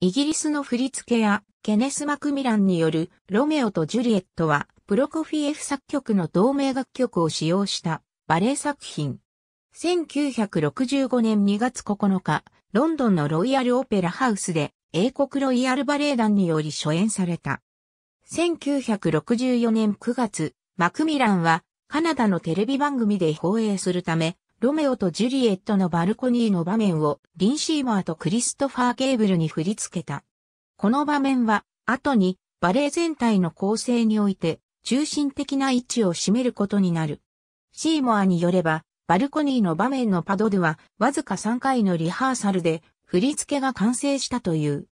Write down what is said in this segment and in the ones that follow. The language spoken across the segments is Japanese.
イギリスの振付屋、ケネス・マクミランによるロメオとジュリエットは、プロコフィエフ作曲の同名楽曲を使用したバレエ作品。1965年2月9日、ロンドンのロイヤルオペラハウスで英国ロイヤルバレエ団により初演された。1964年9月、マクミランはカナダのテレビ番組で放映するため、ロメオとジュリエットのバルコニーの場面をリン・シーマーとクリストファー・ケーブルに振り付けた。この場面は、後にバレエ全体の構成において中心的な位置を占めることになる。シーモアによれば、バルコニーの場面のパドルはわずか3回のリハーサルで振り付けが完成したという。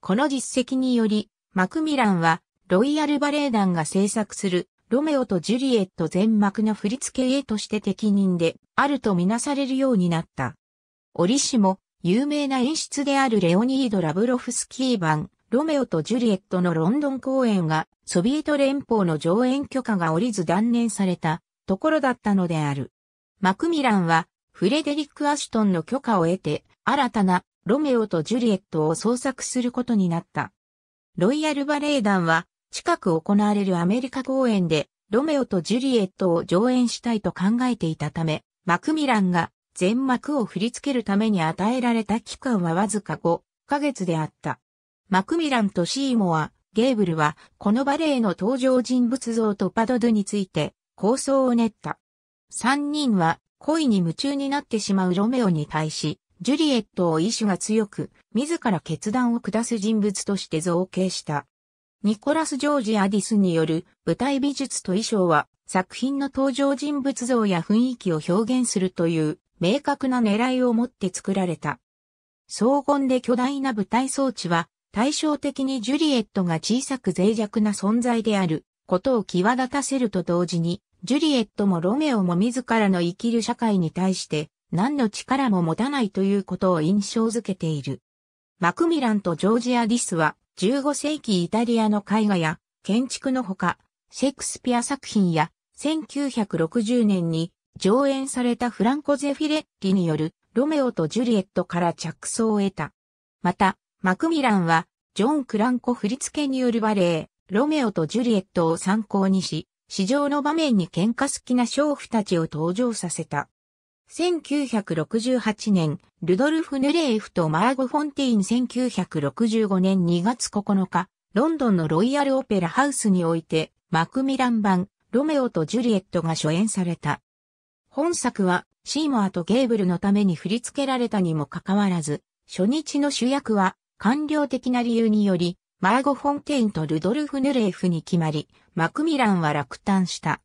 この実績により、マクミランはロイヤルバレエ団が制作するロメオとジュリエット全幕の振付絵として適任であるとみなされるようになった。折しも、有名な演出であるレオニード・ラブロフスキー版、ロメオとジュリエットのロンドン公演が、ソビエト連邦の上演許可が下りず断念されたところだったのである。マクミランは、フレデリック・アシュトンの許可を得て、新たなロメオとジュリエットを創作することになった。ロイヤルバレエ団は、近く行われるアメリカ公演で、ロメオとジュリエットを上演したいと考えていたため、マクミランが全幕を振り付けるために与えられた期間はわずか5ヶ月であった。マクミランとシーモア、ゲーブルは、このバレエの登場人物像とパドドゥについて、構想を練った。三人は、恋に夢中になってしまうロメオに対し、ジュリエットを意志が強く、自ら決断を下す人物として造形した。ニコラス・ジョージ・アディスによる舞台美術と衣装は作品の登場人物像や雰囲気を表現するという明確な狙いを持って作られた。荘厳で巨大な舞台装置は対照的にジュリエットが小さく脆弱な存在であることを際立たせると同時に、ジュリエットもロメオも自らの生きる社会に対して何の力も持たないということを印象づけている。マクミランとジョージ・アディスは15世紀イタリアの絵画や建築のほか、シェイクスピア作品や1960年に上演されたフランコ・ゼフィレッリによるロメオとジュリエットから着想を得た。また、マクミランはジョン・クランコ振付によるバレエ、ロメオとジュリエットを参考にし、市場の場面に喧嘩好きな娼婦たちを登場させた。1968年、ルドルフ・ヌレーフとマーゴ・フォンテイン1965年2月9日、ロンドンのロイヤル・オペラ・ハウスにおいて、マクミラン版、ロメオとジュリエットが初演された。本作は、シーモアとゲーブルのために振り付けられたにもかかわらず、初日の主役は、官僚的な理由により、マーゴ・フォンテインとルドルフ・ヌレーフに決まり、マクミランは落胆した。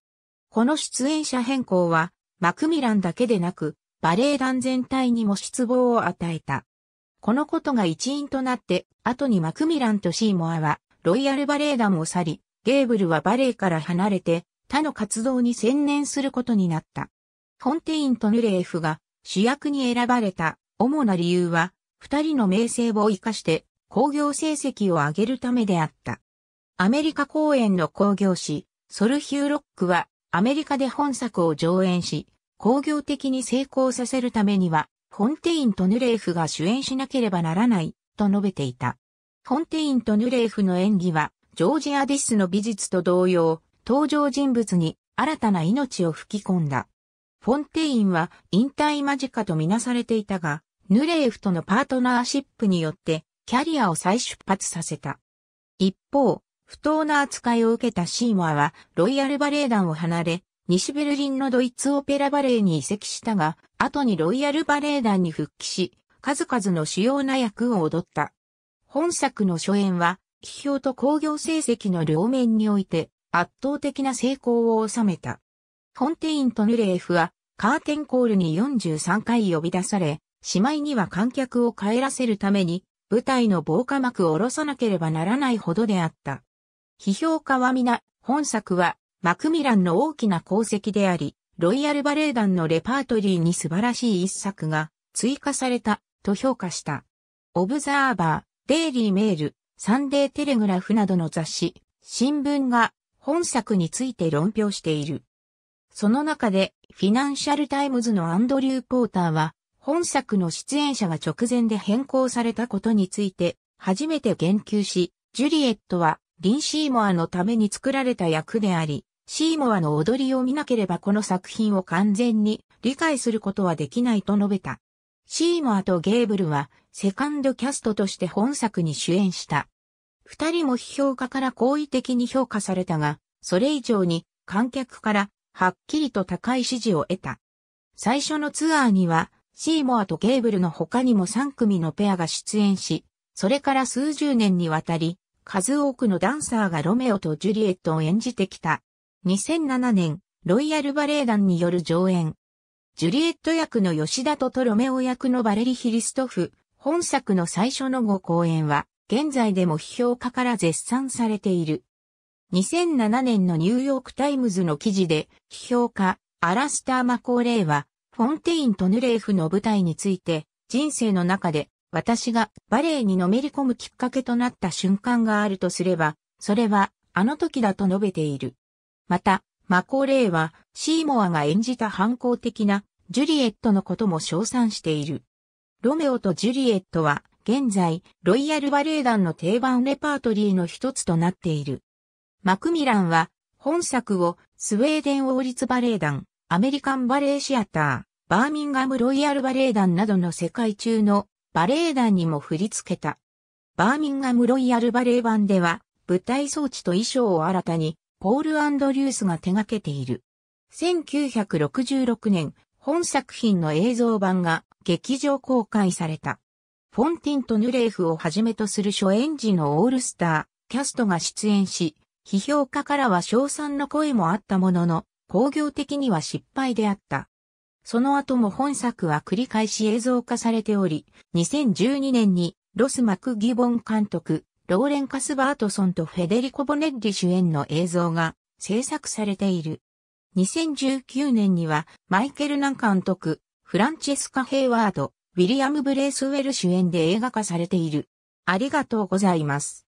この出演者変更は、マクミランだけでなく、バレエ団全体にも失望を与えた。このことが一因となって、後にマクミランとシーモアは、ロイヤルバレエ団を去り、ゲーブルはバレエから離れて、他の活動に専念することになった。フォンテインとヌレーフが主役に選ばれた主な理由は、二人の名声を活かして工業成績を上げるためであった。アメリカ公演の工業誌、ソルヒューロックはアメリカで本作を上演し、工業的に成功させるためには、フォンテインとヌレーフが主演しなければならない、と述べていた。フォンテインとヌレーフの演技は、ジョージ・アディスの美術と同様、登場人物に新たな命を吹き込んだ。フォンテインは引退間近とみなされていたが、ヌレーフとのパートナーシップによってキャリアを再出発させた。一方、不当な扱いを受けたシーモアは、ロイヤルバレエ団を離れ、西ベルリンのドイツオペラバレエに移籍したが、後にロイヤルバレエ団に復帰し、数々の主要な役を踊った。本作の初演は、批評と興行成績の両面において、圧倒的な成功を収めた。フォンテインとヌレーフは、カーテンコールに43回呼び出され、しまいには観客を帰らせるために、舞台の防火幕を下ろさなければならないほどであった。批評家は皆、本作は、マクミランの大きな功績であり、ロイヤルバレエ団のレパートリーに素晴らしい一作が追加されたと評価した。オブザーバー、デイリーメール、サンデーテレグラフなどの雑誌、新聞が本作について論評している。その中で、フィナンシャルタイムズのアンドリュー・ポーターは、本作の出演者が直前で変更されたことについて、初めて言及し、ジュリエットはリン・シーモアのために作られた役であり、シーモアの踊りを見なければこの作品を完全に理解することはできないと述べた。シーモアとゲーブルはセカンドキャストとして本作に主演した。二人も批評家から好意的に評価されたが、それ以上に観客からはっきりと高い支持を得た。最初のツアーには、シーモアとゲーブルの他にも3組のペアが出演し、それから数十年にわたり、数多くのダンサーがロメオとジュリエットを演じてきた。2007年、ロイヤルバレエ団による上演。ジュリエット役の吉田とトロメオ役のバレリ・ヒリストフ、本作の最初の5公演は、現在でも批評家から絶賛されている。2007年のニューヨークタイムズの記事で、批評家、アラスター・マコーレイは、フォンテインとヌレーフの舞台について、人生の中で私がバレエにのめり込むきっかけとなった瞬間があるとすれば、それはあの時だと述べている。また、マコーレイはシーモアが演じた反抗的なジュリエットのことも称賛している。ロメオとジュリエットは現在ロイヤルバレエ団の定番レパートリーの一つとなっている。マクミランは本作をスウェーデン王立バレエ団、アメリカンバレエシアター、バーミンガムロイヤルバレエ団などの世界中のバレエ団にも振り付けた。バーミンガム・ロイヤル・バレエ版では、舞台装置と衣装を新たに、ポール・アンドリュースが手掛けている。1966年、本作品の映像版が劇場公開された。フォンティンとヌレーフをはじめとする初演時のオールスター、キャストが出演し、批評家からは賞賛の声もあったものの、工業的には失敗であった。その後も本作は繰り返し映像化されており、2012年にロス・マクギボン監督、ローレン・カスバートソンとフェデリコ・ボネッリ主演の映像が制作されている。2019年にはマイケル・ナン監督、フランチェスカ・ヘイワード、ウィリアム・ブレイスウェル主演で映画化されている。ありがとうございます。